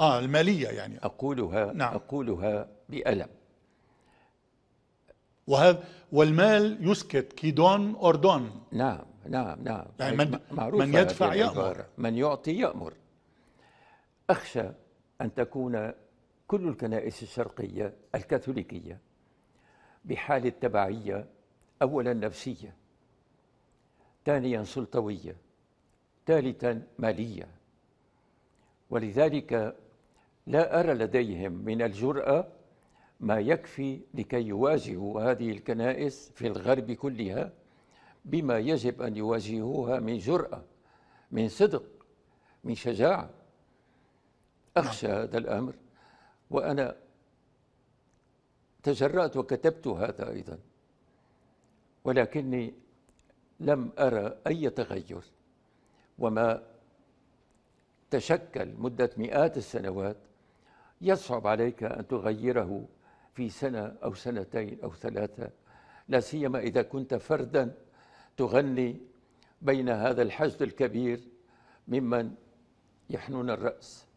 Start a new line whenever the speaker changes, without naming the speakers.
آه المالية يعني أقولها نعم. أقولها بألم وهذا والمال يسكت كيدون أردون نعم نعم
نعم يعني من, من يدفع يأمر من يعطي يأمر أخشى أن تكون كل الكنائس الشرقية الكاثوليكية بحالة تبعية أولا نفسية ثانيا سلطوية ثالثا مالية ولذلك لا أرى لديهم من الجرأة ما يكفي لكي يواجهوا هذه الكنائس في الغرب كلها بما يجب أن يواجهوها من جرأة من صدق من شجاعة أخشى هذا الأمر وأنا تجرأت وكتبت هذا أيضا ولكني لم أرى أي تغير وما تشكل مدة مئات السنوات يصعب عليك أن تغيره في سنة أو سنتين أو ثلاثة لا سيما إذا كنت فردا تغني بين هذا الحشد الكبير ممن يحنون الرأس